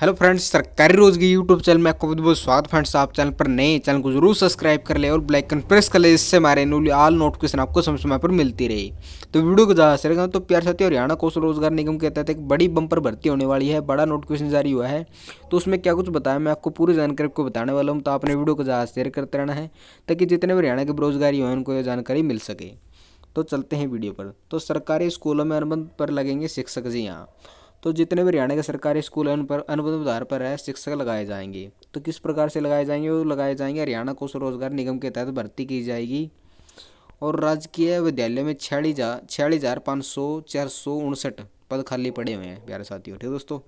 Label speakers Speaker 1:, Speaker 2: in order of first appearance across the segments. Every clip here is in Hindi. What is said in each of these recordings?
Speaker 1: हेलो फ्रेंड्स सरकारी रोज की यूट्यूब चैनल में आपको बहुत बहुत स्वागत फ्रेंड्स आप चैनल पर नए चैनल को जरूर सब्सक्राइब कर ले और ब्लैक कन प्रेस कर ले जिससे हमारे न्यूली आल नोटिफिकेशन आपको समय समय पर मिलती रही तो वीडियो को ज़्यादा से करें तो प्यार साथी हरियाणा कौशल रोजगार निगम के तहत एक बड़ी बंपर भर्ती होने वाली है बड़ा नोटिफिकेशन जारी हुआ है तो उसमें क्या कुछ बताया मैं आपको पूरी जानकारी आपको बताने वाला हूँ तो आपने वीडियो को ज़्यादा शेयर करते रहना है ताकि जितने भी हरियाणा के बेरोजगारी हैं उनको यह जानकारी मिल सके तो चलते हैं वीडियो पर तो सरकारी स्कूलों में अनुबंध पर लगेंगे शिक्षक जी यहाँ तो जितने भी हरियाणा के सरकारी स्कूल उन पर अनुबंध आधार पर है शिक्षक लगाए जाएंगे तो किस प्रकार से लगाए जाएंगे वो लगाए जाएंगे हरियाणा कौशल रोजगार निगम के तहत भर्ती की जाएगी और राजकीय विद्यालय में छियालीस हजार छियालीस हज़ार पाँच सौ चार सौ उनसठ पद खाली पड़े हुए हैं प्यारे साथियों ठीक है दोस्तों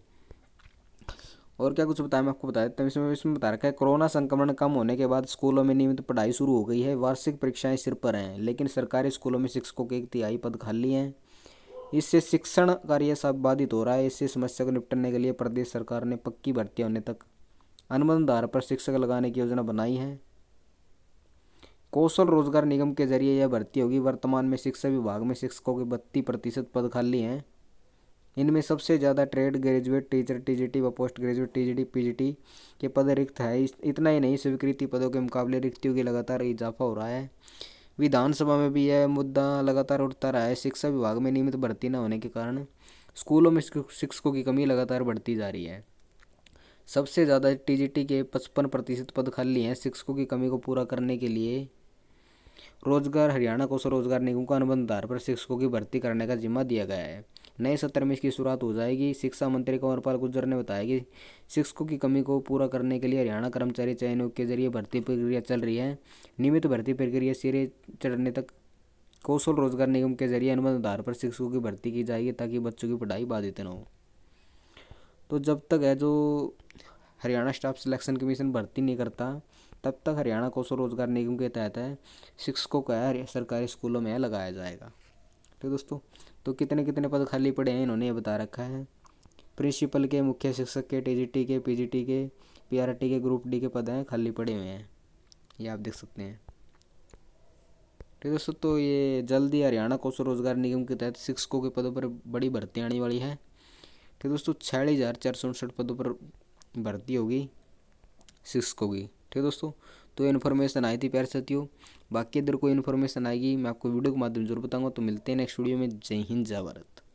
Speaker 1: और क्या कुछ बताया मैं आपको बता देता हूँ इसमें इसमें बता रखा है कोरोना संक्रमण कम होने के बाद स्कूलों में नियमित पढ़ाई शुरू हो गई है वार्षिक परीक्षाएं सिर पर हैं लेकिन सरकारी स्कूलों में शिक्षकों के एक तिहाई पद खाली हैं इससे शिक्षण कार्य सब बाधित हो रहा है इससे समस्या को निपटने के लिए प्रदेश सरकार ने पक्की भर्ती होने तक अनुबंध आधार पर शिक्षक लगाने की योजना बनाई है कौशल रोजगार निगम के जरिए यह भर्ती होगी वर्तमान में शिक्षा विभाग में शिक्षकों के बत्तीस प्रतिशत पद खाली हैं इनमें सबसे ज़्यादा ट्रेड ग्रेजुएट टीचर टीजीटी व पोस्ट ग्रेजुएट टीजीटी पीजीटी के पद रिक्त है इतना ही नहीं स्वीकृति पदों के मुकाबले रिक्तियों की लगातार इजाफा हो रहा है विधानसभा में भी यह मुद्दा लगातार उठता रहा है शिक्षा विभाग में नियमित भर्ती न होने के कारण स्कूलों में शिक्षकों की कमी लगातार बढ़ती जा रही है सबसे ज़्यादा टीजीटी के पचपन प्रतिशत पद खाली हैं शिक्षकों की कमी को पूरा करने के लिए रोजगार हरियाणा को स्वरोजगार निगम का अनुबंध आधार पर शिक्षकों की भर्ती करने का जिम्मा दिया गया है नए सत्र में इसकी शुरुआत हो जाएगी शिक्षा मंत्री कंवरपाल गुर्जर ने बताया कि शिक्षकों की कमी को पूरा करने के लिए हरियाणा कर्मचारी चयन के जरिए भर्ती प्रक्रिया चल रही है नियमित भर्ती प्रक्रिया सिरे चढ़ने तक कौशल रोजगार निगम के जरिए अनुमत आधार पर शिक्षकों की भर्ती की जाएगी ताकि बच्चों की पढ़ाई बाधित न हो तो जब तक है जो हरियाणा स्टाफ सिलेक्शन कमीशन भर्ती नहीं करता तब तक हरियाणा कौशल रोजगार निगम के तहत है शिक्षकों का सरकारी स्कूलों में लगाया जाएगा सकते हो दोस्तों तो कितने कितने पद खाली पड़े हैं इन्होंने ये बता रखा है प्रिंसिपल के मुख्य शिक्षक के टीजीटी के पीजीटी के पीआरटी के ग्रुप डी के पद हैं खाली पड़े हुए हैं ये आप देख सकते हैं ठीक है दोस्तों तो ये जल्दी हरियाणा कौशल रोजगार निगम के तहत शिक्षकों के पदों पर बड़ी भर्ती आने वाली है ठीक है दोस्तों छियालीस हज़ार चार सौ उनसठ पदों पर भर्ती होगी शिक्षकों की ठीक है दोस्तों तो इन्फॉर्मेशन आई थी प्यार साथियों बाकी इधर कोई इन्फॉर्मेशन आएगी मैं आपको वीडियो के माध्यम जरूर बताऊंगा तो मिलते हैं नेक्स्ट वीडियो में जय हिंद जय भारत